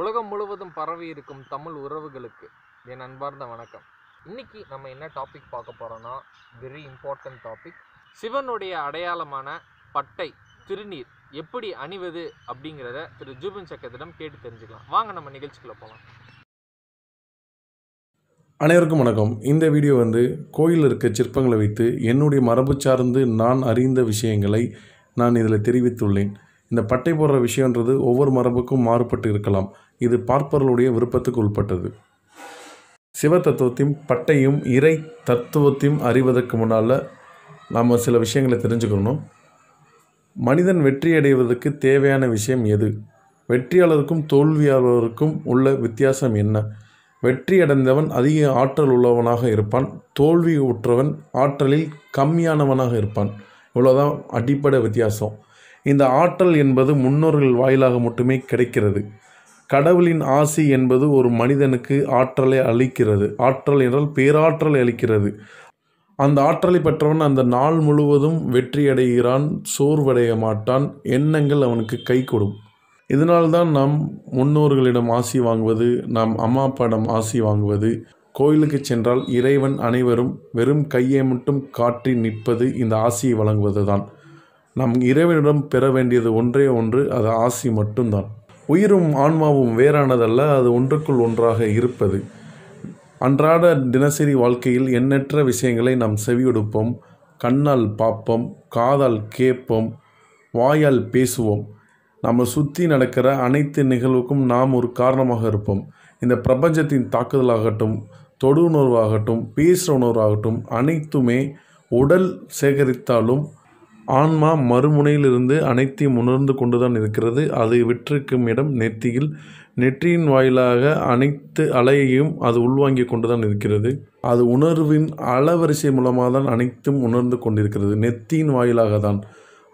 உலகம் முழுவதும் பரவி இருக்கும் தமிழ் உறவுகளுக்கு என் அன்பார்ந்த வணக்கம் இன்னைக்கு நம்ம என்ன டாபிக் பார்க்க போகிறோன்னா வெரி இம்பார்ட்டன்ட் டாபிக் சிவனுடைய அடையாளமான பட்டை திருநீர் எப்படி அணிவது அப்படிங்கிறத திரு ஜூபின் சக்கரத்திடம் கேட்டு தெரிஞ்சுக்கலாம் வாங்க நம்ம நிகழ்ச்சிக்குள்ள போகலாம் அனைவருக்கும் வணக்கம் இந்த வீடியோ வந்து கோயிலில் இருக்க சிற்பங்களை வைத்து என்னுடைய மரபு சார்ந்து நான் அறிந்த விஷயங்களை நான் இதில் தெரிவித்துள்ளேன் இந்த பட்டை போடுற விஷயன்றது ஒவ்வொரு மரபுக்கும் மாறுபட்டு இருக்கலாம் இது பார்ப்பவர்களுடைய விருப்பத்துக்கு உட்பட்டது சிவ தத்துவத்தையும் பட்டையும் இறை தத்துவத்தையும் அறிவதற்கு முன்னால் நாம் சில விஷயங்களை தெரிஞ்சுக்கணும் மனிதன் வெற்றி அடைவதற்கு தேவையான விஷயம் எது வெற்றியாளருக்கும் தோல்வியாளருக்கும் உள்ள வித்தியாசம் என்ன வெற்றி அடைந்தவன் அதிக ஆற்றல் உள்ளவனாக இருப்பான் தோல்வி உற்றவன் ஆற்றலில் கம்மியானவனாக இருப்பான் இவ்வளோதான் அடிப்படை வித்தியாசம் இந்த ஆற்றல் என்பது முன்னோர்கள் வாயிலாக மட்டுமே கிடைக்கிறது கடவுளின் ஆசி என்பது ஒரு மனிதனுக்கு ஆற்றலை அளிக்கிறது ஆற்றல் என்றால் பேராற்றலை அளிக்கிறது அந்த ஆற்றலை பெற்றவன் அந்த நாள் முழுவதும் வெற்றியடைகிறான் சோர்வடைய மாட்டான் எண்ணங்கள் அவனுக்கு கை கொடும் இதனால்தான் நாம் முன்னோர்களிடம் ஆசி வாங்குவது நாம் அம்மா அப்பாடம் ஆசி வாங்குவது கோயிலுக்கு சென்றால் இறைவன் அனைவரும் வெறும் கையை மட்டும் காட்டி நிற்பது இந்த ஆசியை வழங்குவது தான் நம் இறைவனிடம் பெற வேண்டியது ஒன்றே ஒன்று அது ஆசி மட்டும்தான் உயிரும் ஆன்மாவும் வேறானதல்ல அது ஒன்றுக்குள் ஒன்றாக இருப்பது அன்றாட தினசரி வாழ்க்கையில் எண்ணற்ற விஷயங்களை நாம் செவியொடுப்போம் கண்ணால் பார்ப்போம் காதால் கேட்போம் வாயால் பேசுவோம் நம்ம சுற்றி நடக்கிற அனைத்து நிகழ்வுக்கும் நாம் ஒரு காரணமாக இருப்போம் இந்த பிரபஞ்சத்தின் தாக்குதலாகட்டும் தொடு உணர்வாகட்டும் பேசுகிற உணர்வாகட்டும் அனைத்துமே உடல் சேகரித்தாலும் ஆன்மா மறுமுனையிலிருந்து அனைத்தையும் உணர்ந்து கொண்டுதான் இருக்கிறது அது விற்றிருக்கும் இடம் நெத்தியில் நெற்றியின் வாயிலாக அனைத்து அலையையும் அது உள்வாங்கி கொண்டுதான் இருக்கிறது அது உணர்வின் அளவரிசை மூலமாக தான் அனைத்தும் உணர்ந்து கொண்டிருக்கிறது நெத்தியின் வாயிலாக தான்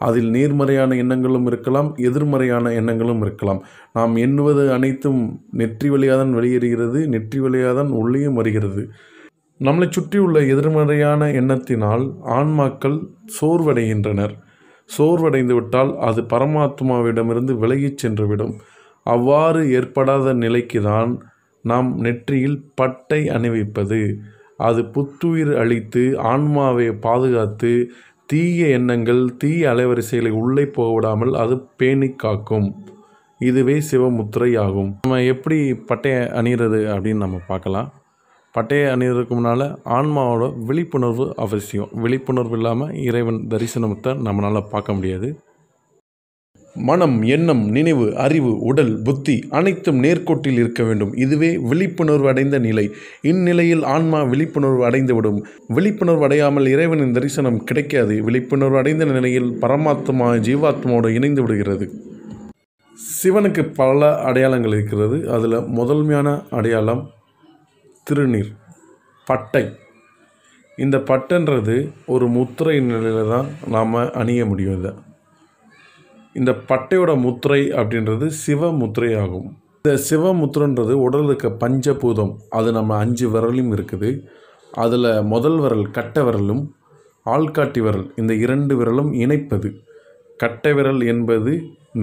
அதில் நேர்மறையான எண்ணங்களும் இருக்கலாம் எதிர்மறையான எண்ணங்களும் இருக்கலாம் நாம் எண்ணுவது அனைத்தும் நெற்றி வழியாக தான் வெளியேறுகிறது நெற்றி வழியாக தான் உள்ளேயும் வருகிறது நம்மளை சுற்றியுள்ள எதிர்மறையான எண்ணத்தினால் ஆன்மாக்கள் சோர்வடைகின்றனர் சோர்வடைந்து விட்டால் அது பரமாத்மாவிடமிருந்து விலகிச் சென்றுவிடும் அவ்வாறு ஏற்படாத நிலைக்கு தான் நாம் நெற்றியில் பட்டை அணிவிப்பது அது புத்துயிர் அளித்து ஆன்மாவை பாதுகாத்து தீய எண்ணங்கள் தீய அலைவரிசைகளை உள்ளே போகவிடாமல் அது பேணி காக்கும் இதுவே சிவமுத்திரை ஆகும் நம்ம எப்படி பட்டை அணிகிறது அப்படின்னு நம்ம பார்க்கலாம் பட்டையை அணிந்திருக்கும்னால ஆன்மாவோட விழிப்புணர்வு அவசியம் விழிப்புணர்வு இல்லாமல் இறைவன் தரிசனத்தை நம்மளால் பார்க்க முடியாது மனம் எண்ணம் நினைவு அறிவு உடல் புத்தி அனைத்தும் நேர்கோட்டில் இருக்க வேண்டும் இதுவே விழிப்புணர்வு அடைந்த நிலை இந்நிலையில் ஆன்மா விழிப்புணர்வு அடைந்துவிடும் விழிப்புணர்வு அடையாமல் இறைவனின் தரிசனம் கிடைக்காது விழிப்புணர்வு அடைந்த நிலையில் பரமாத்மா ஜீவாத்மாவோடு இணைந்து விடுகிறது சிவனுக்கு பல அடையாளங்கள் இருக்கிறது அதில் முதன்மையான அடையாளம் திருநீர் பட்டை இந்த பட்டைன்றது ஒரு முத்திரை நிலையில் தான் நாம் அணிய முடியும் இதை இந்த பட்டையோட முத்திரை அப்படின்றது சிவ முத்திரை ஆகும் இந்த சிவ முத்திரன்றது உடல் இருக்க பஞ்சபூதம் அது நம்ம அஞ்சு விரலும் இருக்குது அதில் முதல் விரல் கட்டை விரலும் ஆள்காட்டி விரல் இந்த இரண்டு விரலும் இணைப்பது கட்டை விரல் என்பது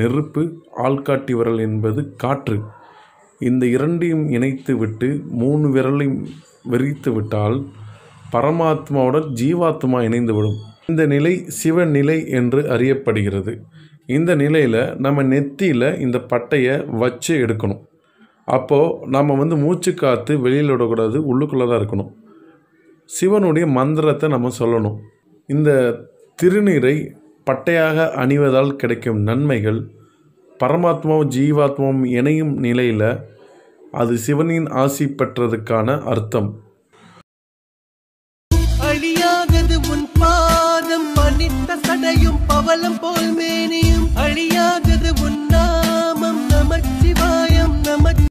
நெருப்பு ஆள்காட்டி விரல் என்பது காற்று இந்த இரண்டையும் இணைத்து விட்டு மூணு விரலையும் விரித்து விட்டால் பரமாத்மாவுடன் ஜீவாத்மா இணைந்துவிடும் இந்த நிலை சிவநிலை என்று அறியப்படுகிறது இந்த நிலையில் நம்ம நெத்தியில் இந்த பட்டையை வச்சு எடுக்கணும் அப்போது நம்ம வந்து மூச்சு காற்று வெளியில் விடக்கூடாது உள்ளுக்குள்ளே தான் இருக்கணும் சிவனுடைய மந்திரத்தை நம்ம சொல்லணும் இந்த திருநீரை பட்டையாக அணிவதால் கிடைக்கும் நன்மைகள் பரமாத்மாவும் ஜீவாத்மாவும் இணையும் நிலையில் அது சிவனின் ஆசி பெற்றதுக்கான அர்த்தம் அழியாதது உன் பாதம் மன்னித்த சடையும் பவலம் போல் மேனியும் அழியா